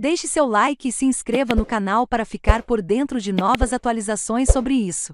Deixe seu like e se inscreva no canal para ficar por dentro de novas atualizações sobre isso.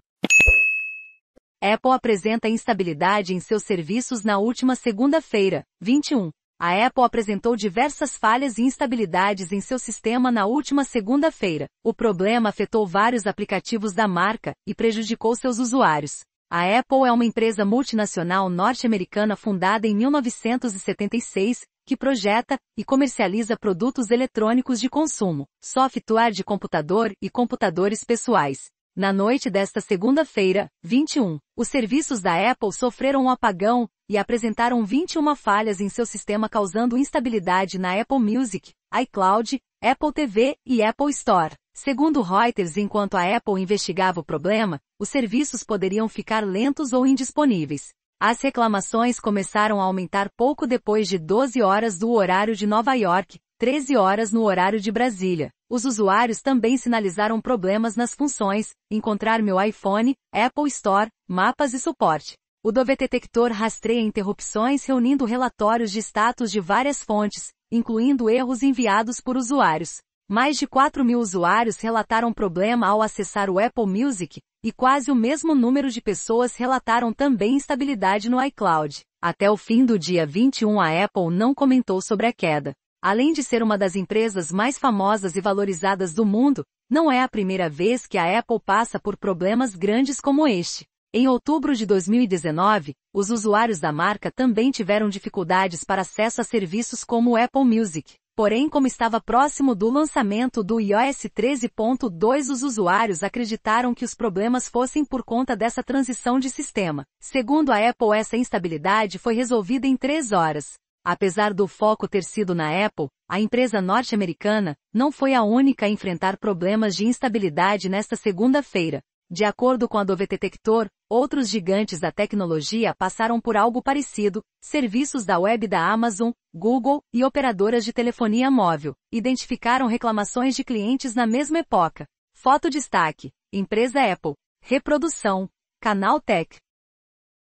Apple apresenta instabilidade em seus serviços na última segunda-feira, 21. A Apple apresentou diversas falhas e instabilidades em seu sistema na última segunda-feira. O problema afetou vários aplicativos da marca e prejudicou seus usuários. A Apple é uma empresa multinacional norte-americana fundada em 1976, que projeta e comercializa produtos eletrônicos de consumo, software de computador e computadores pessoais. Na noite desta segunda-feira, 21, os serviços da Apple sofreram um apagão e apresentaram 21 falhas em seu sistema causando instabilidade na Apple Music, iCloud, Apple TV e Apple Store. Segundo Reuters, enquanto a Apple investigava o problema, os serviços poderiam ficar lentos ou indisponíveis. As reclamações começaram a aumentar pouco depois de 12 horas do horário de Nova York, 13 horas no horário de Brasília. Os usuários também sinalizaram problemas nas funções, encontrar meu iPhone, Apple Store, mapas e suporte. O detector rastreia interrupções reunindo relatórios de status de várias fontes, incluindo erros enviados por usuários. Mais de 4 mil usuários relataram problema ao acessar o Apple Music, e quase o mesmo número de pessoas relataram também instabilidade no iCloud. Até o fim do dia 21, a Apple não comentou sobre a queda. Além de ser uma das empresas mais famosas e valorizadas do mundo, não é a primeira vez que a Apple passa por problemas grandes como este. Em outubro de 2019, os usuários da marca também tiveram dificuldades para acesso a serviços como o Apple Music. Porém, como estava próximo do lançamento do iOS 13.2, os usuários acreditaram que os problemas fossem por conta dessa transição de sistema. Segundo a Apple, essa instabilidade foi resolvida em três horas. Apesar do foco ter sido na Apple, a empresa norte-americana não foi a única a enfrentar problemas de instabilidade nesta segunda-feira. De acordo com a Dovetetector, outros gigantes da tecnologia passaram por algo parecido, serviços da web da Amazon, Google e operadoras de telefonia móvel, identificaram reclamações de clientes na mesma época. Foto destaque, empresa Apple, reprodução, canal Tech,